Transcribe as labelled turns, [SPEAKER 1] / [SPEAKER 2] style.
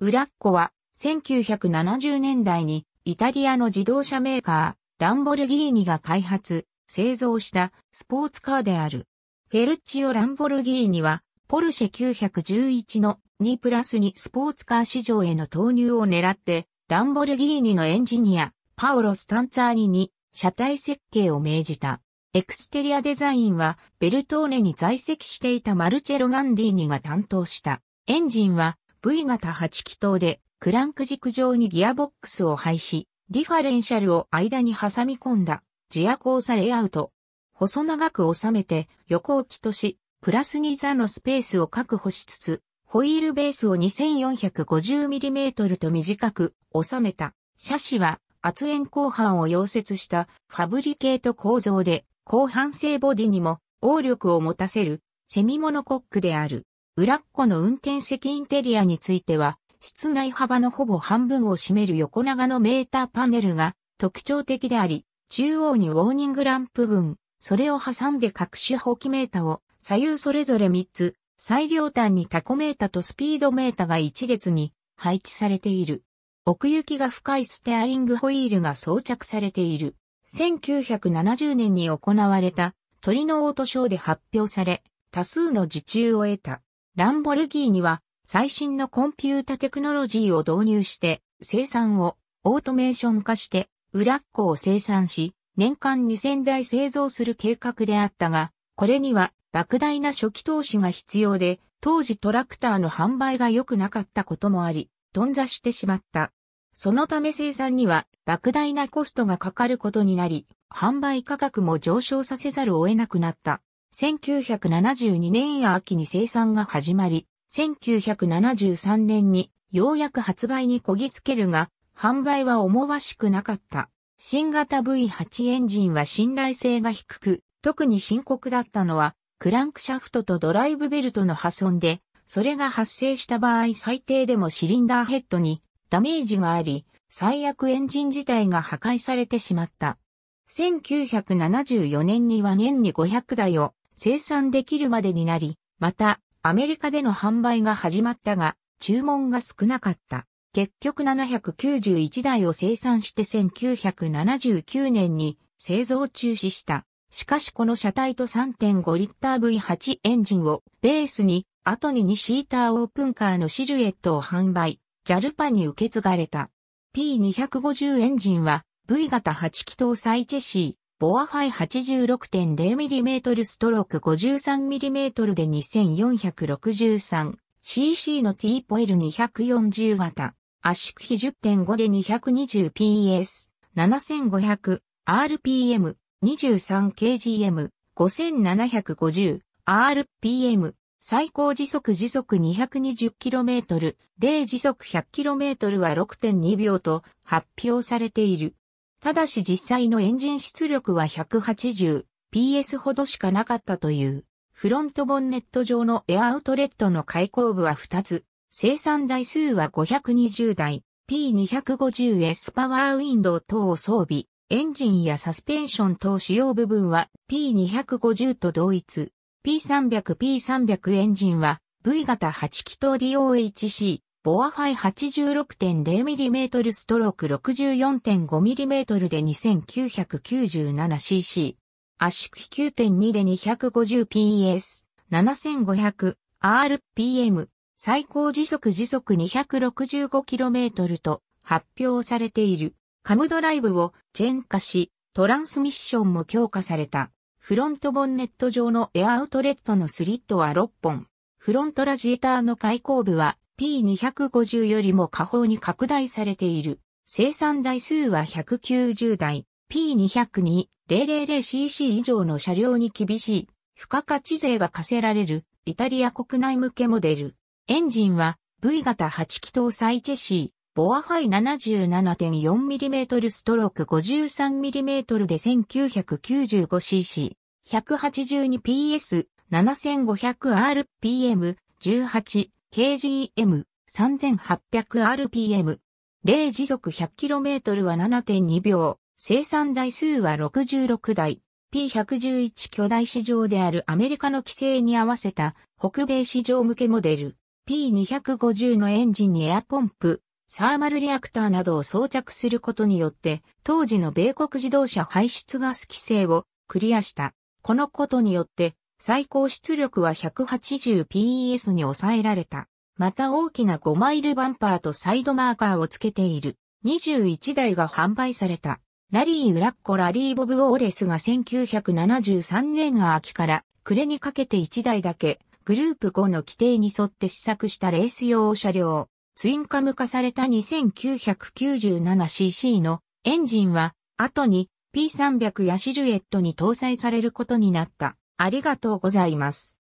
[SPEAKER 1] ウラッコは、1970年代に、イタリアの自動車メーカー、ランボルギーニが開発、製造したスポーツカーである。フェルチオ・ランボルギーニは、ポルシェ911の2プラス2スポーツカー市場への投入を狙って、ランボルギーニのエンジニア、パオロ・スタンツァーニに車体設計を命じた。エクステリアデザインはベルトーネに在籍していたマルチェロ・ガンディーニが担当した。エンジンは V 型8気筒でクランク軸上にギアボックスを配し、ディファレンシャルを間に挟み込んだ自夜交差レイアウト。細長く収めて横置きとし、プラス2座のスペースを確保しつつ、ホイールベースを 2450mm と短く収めた。車種は圧縁後半を溶接したファブリケート構造で、後半性ボディにも応力を持たせるセミモノコックである。裏っ子の運転席インテリアについては、室内幅のほぼ半分を占める横長のメーターパネルが特徴的であり、中央にウォーニングランプ群、それを挟んで各種補機メーターを左右それぞれ3つ、最両端にタコメーターとスピードメーターが1列に配置されている。奥行きが深いステアリングホイールが装着されている。1970年に行われた鳥のオートショーで発表され、多数の受注を得た。ランボルギーニは最新のコンピュータテクノロジーを導入して生産をオートメーション化して裏っ子を生産し年間2000台製造する計画であったが、これには莫大な初期投資が必要で、当時トラクターの販売が良くなかったこともあり、頓挫してしまった。そのため生産には莫大なコストがかかることになり、販売価格も上昇させざるを得なくなった。1972年秋に生産が始まり、1973年にようやく発売にこぎつけるが、販売は思わしくなかった。新型 V8 エンジンは信頼性が低く、特に深刻だったのは、クランクシャフトとドライブベルトの破損で、それが発生した場合最低でもシリンダーヘッドにダメージがあり、最悪エンジン自体が破壊されてしまった。1974年には年に500台を生産できるまでになり、また、アメリカでの販売が始まったが、注文が少なかった。結局791台を生産して1979年に製造中止した。しかしこの車体と3.5リッター V8 エンジンをベースに、後に2シーターオープンカーのシルエットを販売、JALPA に受け継がれた。P250 エンジンは V 型8気筒サイチェシー、ボアファイ 86.0mm ストローク 53mm で 2463cc の T ポエル240型、圧縮比10.5で 220PS、7500、RPM、23kgm、5750、RPM、最高時速時速 220km、0時速 100km は6.2秒と発表されている。ただし実際のエンジン出力は 180PS ほどしかなかったという。フロントボンネット上のエアアウトレットの開口部は2つ、生産台数は520台、P250S パワーウィンドウ等を装備、エンジンやサスペンション等主要部分は P250 と同一、P300P300 エンジンは V 型8気筒 DOHC、ボアファイ 86.0mm ストローク 64.5mm で 2997cc。圧縮比9.2で 250PS。7500rpm。最高時速時速 265km と発表されている。カムドライブをチェーン化し、トランスミッションも強化された。フロントボンネット上のエアアウトレットのスリットは6本。フロントラジエーターの開口部は P250 よりも下方に拡大されている。生産台数は190台、P200 に 000cc 以上の車両に厳しい、付加価値税が課せられる、イタリア国内向けモデル。エンジンは V 型8気搭載チェシー、ボアファイ 77.4mm ストローク 53mm で 1995cc、182PS、7500rpm、18、kgm3800rpm。零時速 100km は7.2秒。生産台数は66台。P111 巨大市場であるアメリカの規制に合わせた北米市場向けモデル P250 のエンジンにエアポンプ、サーマルリアクターなどを装着することによって当時の米国自動車排出ガス規制をクリアした。このことによって最高出力は 180PS に抑えられた。また大きな5マイルバンパーとサイドマーカーをつけている。21台が販売された。ラリー・ウラッコ・ラリー・ボブ・オーレスが1973年秋から暮れにかけて1台だけグループ5の規定に沿って試作したレース用車両。ツインカム化された 2997cc のエンジンは後に P300 やシルエットに搭載されることになった。ありがとうございます。